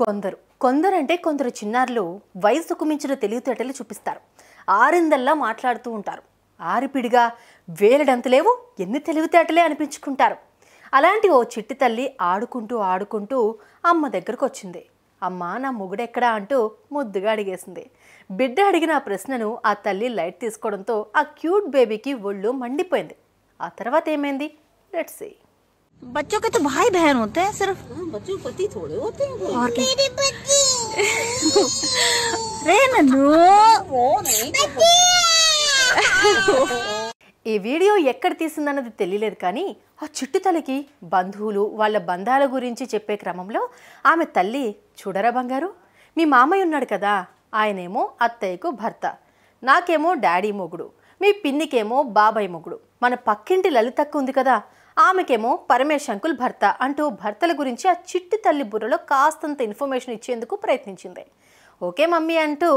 కొందరు కొందరు అంటే కొందరు చిన్నారులు వయసుకు మించిన తెలివితేటలు చూపిస్తారు ఆరిందల్లా మాట్లాడుతూ ఉంటారు ఆరిపిడిగా వేలడంతలేవు ఎన్ని తెలివితేటలే అనిపించుకుంటారు అలాంటి ఓ చిట్టి తల్లి ఆడుకుంటూ ఆడుకుంటూ అమ్మ దగ్గరకు వచ్చింది అమ్మ నా మొగుడెక్కడా అంటూ ముద్దుగా అడిగేసింది బిడ్డ అడిగిన ఆ ప్రశ్నను ఆ తల్లి లైట్ తీసుకోవడంతో ఆ క్యూట్ బేబీకి ఒళ్ళు మండిపోయింది ఆ తర్వాత ఏమైంది లెట్స్ సీ बच्चों के तो भाई बहन होते हैं सिर्फ बच्चों पति थोड़े होते हैं और पति रे ఈ వీడియో ఎక్కడ తీసిందన్నది తెలియలేదు కానీ ఆ చుట్టుతలకి బంధువులు వాళ్ళ బంధాల గురించి చెప్పే క్రమంలో ఆమె తల్లి చూడరా బంగారు మీ మామయ్య ఉన్నాడు కదా ఆయనేమో అత్తయ్యకు భర్త నాకేమో డాడీ మొగుడు మీ పిన్నికేమో బాబాయ్ మొగుడు మన పక్కింటి లలితక్కు ఉంది కదా ఆమెకేమో పరమేశ్ అంకుల్ భర్త అంటూ భర్తల గురించి ఆ చిట్టి తల్లి బుర్రలో కాస్తంత ఇన్ఫర్మేషన్ ఇచ్చేందుకు ప్రయత్నించింది ఓకే మమ్మీ అంటూ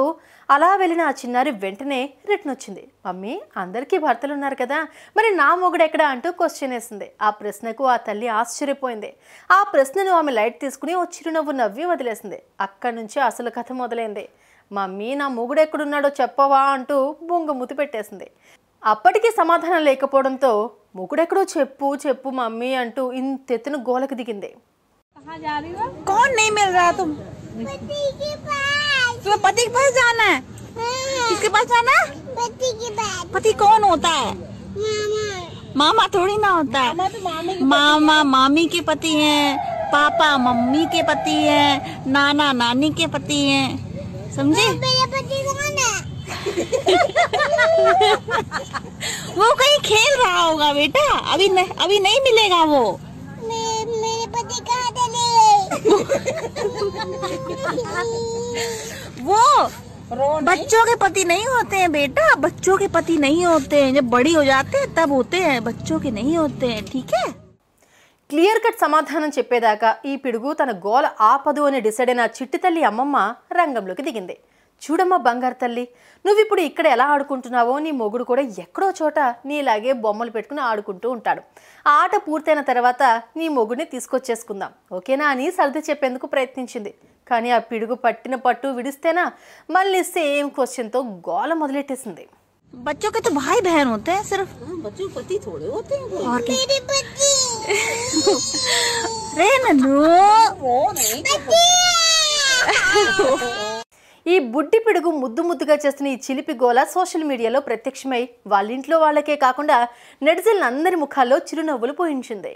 అలా వెళ్ళిన ఆ చిన్నారి వెంటనే రిటర్న్ వచ్చింది మమ్మీ అందరికీ భర్తలు ఉన్నారు కదా మరి నా మొగుడు ఎక్కడా అంటూ క్వశ్చన్ వేసింది ఆ ప్రశ్నకు ఆ తల్లి ఆశ్చర్యపోయింది ఆ ప్రశ్నను ఆమె లైట్ తీసుకుని ఓ చిరునవ్వు నవ్వి వదిలేసింది అక్కడి నుంచి అసలు కథ మొదలైంది మమ్మీ నా మొగుడు ఎక్కడున్నాడో చెప్పవా అంటూ బొంగ ముతి పెట్టేసింది समाधान लेकिन तो లేకపోవడంతో మొగుడెక్కడో चु मम्मी మమ్మీ इंत गोल గోలకు दिखे कौन नहीं मिल रहा तुम तुम्हें पति के पास जाना है किसके पास जाना पति के पास पति कौन होता है मामा मामा थोड़ी ना होता है मामा मामी के पति हैं पापा मम्मी के पति हैं नाना नानी के पति हैं समझे पति कौन है वो कहीं खेल रहा होगा बेटा अभी नहीं अभी नहीं मिलेगा वो मेरे पति चले वो बच्चों के पति नहीं होते हैं बेटा बच्चों के पति नहीं होते हैं जब बड़ी हो जाते हैं तब होते हैं बच्चों के नहीं होते हैं ठीक है क्लियर कट समाधान चपेदा ఈ तन गोल గోల ఆపదు అని డిసైడ్ అయిన చిట్టితల్లి అమ్మమ్మ రంగంలోకి చూడమ్మా బంగారు తల్లి నువ్వు ఇప్పుడు ఇక్కడ ఎలా ఆడుకుంటున్నావో నీ మొగుడు కూడా ఎక్కడో చోట నీలాగే బొమ్మలు పెట్టుకుని ఆడుకుంటూ ఉంటాడు ఆ ఆట పూర్తయిన తర్వాత నీ మొగుడిని తీసుకొచ్చేసుకుందాం ఓకేనా అని సర్ది చెప్పేందుకు ప్రయత్నించింది కానీ ఆ పిడుగు పట్టిన పట్టు విడిస్తేనా మళ్ళీ సేమ్ క్వశ్చన్తో గోల మొదలెట్టేసింది बच्चों के तो भाई बहन ఈ బుడ్డి పిడుగు ముద్దు ముద్దుగా చేస్తున్న ఈ చిలిపి గోల సోషల్ మీడియాలో ప్రత్యక్షమై వాళ్ళింట్లో వాళ్ళకే కాకుండా నెటిజన్లందరి ముఖాల్లో చిరునవ్వులు పోయించింది